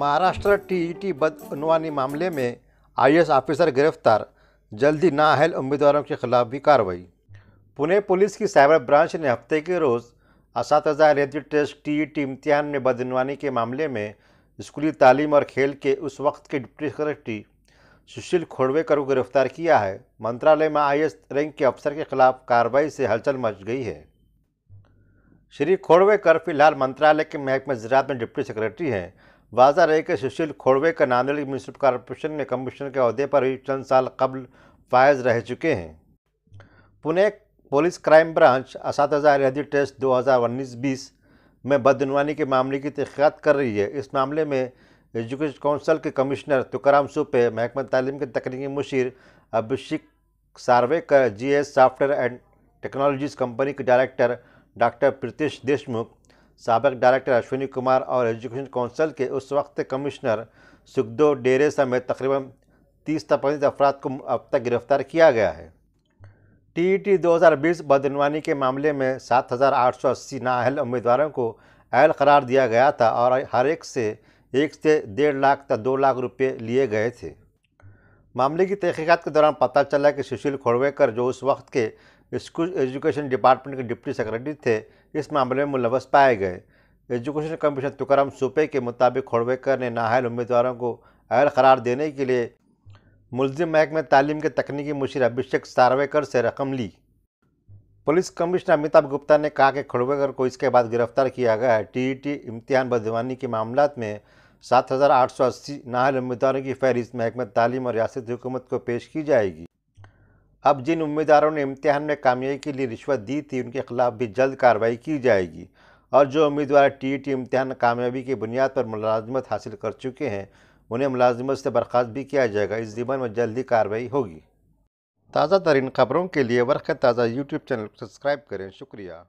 Maharashtra TET e बदअनवानी मामले में IAS officer गिरफ्तार जल्दी ना उम्मीदवारों के खिलाफ भी कार्रवाई पुणे पुलिस की साइबर ब्रांच ने हफ्ते के रोज़ इस रेती टेस्ट टी टी e इम्तिहान में बदनवानी के मामले में स्कूली तालीम और खेल के उस वक्त के डिप्टी सेक्रेटरी सुशील खोड़वेकर को गिरफ्तार किया है मंत्रालय में आई रैंक के अफसर के खिलाफ कार्रवाई से हलचल मच गई है श्री खोड़वेकर फिलहाल मंत्रालय के महकमे ज़रात में डिप्टी सेक्रेटरी हैं वाजा रहे कि सुशील खोड़वे का नांदेड़ म्यूनसिपल कॉरपोरेशन में कमिश्नर के अहदे पर भी चंद साल कबल फायज रह चुके हैं पुणे पुलिस क्राइम ब्रांच इरादी टेस्ट उन्नीस बीस में बदनवानी के मामले की तहकियात कर रही है इस मामले में एजुकेशन काउंसिल के कमिश्नर तुकाराम सुपे महकमा तालीम के तकनीकी मुशीर Abhishek Sarvekar G S software and technologies company के डायरेक्टर डॉक्टर प्रीतिश देशमुख सबक डायरेक्टर अश्विनी कुमार और एजुकेशन काउंसिल के उस वक्त कमिश्नर सुखदो डेरे समेत तकरीबन तीस तपंजित अफराद को अब तक गिरफ्तार किया गया है टी ई बीस बदनवानी के मामले में 7,880 नाअहल उम्मीदवारों को अहल करार दिया गया था और हर एक से एक से डेढ़ लाख तक दो लाख रुपए लिए गए थे मामले की तहकीक़त के दौरान पता चला कि सुशील खोड़वेकर जो उस वक्त के स्कूल एजुकेशन डिपार्टमेंट के डिप्टी सेक्रेटरी थे इस मामले में मुलवस पाए गए एजुकेशन कमीशन तुकाराम सुपे के मुताबिक खोड़वेकर ने नाहल उम्मीदवारों को अहल करार देने के लिए मुलजिम महकमे तालीम के तकनीकी मुशीर अभिषेक सारवेकर से रकम ली पुलिस कमिश्नर अमिताभ गुप्ता ने कहा कि खड़वेकर को इसके बाद गिरफ्तार किया गया है टीईटी इम्तिहान बदवानी के मामला में 7,880 नाहल उम्मीदवारों की फहरिस्त महकमे तालीम और रियासती हुकूमत को पेश की जाएगी अब जिन उम्मीदवारों ने इम्तिहान में कामयाबी के लिए रिश्वत दी थी उनके खिलाफ भी जल्द कार्रवाई की जाएगी और जो उम्मीदवार टी टी इम्तहान कामयाबी की बुनियाद पर मुलाजमत हासिल कर चुके हैं उन्हें मुलाजमत से बर्खास्त भी किया जाएगा इस ज़िम्मन में जल्दी कार्रवाई होगी ताज़ा तरीन खबरों के लिए वर्क ताज़ा यूट्यूब चैनल को सब्सक्राइब करें शुक्रिया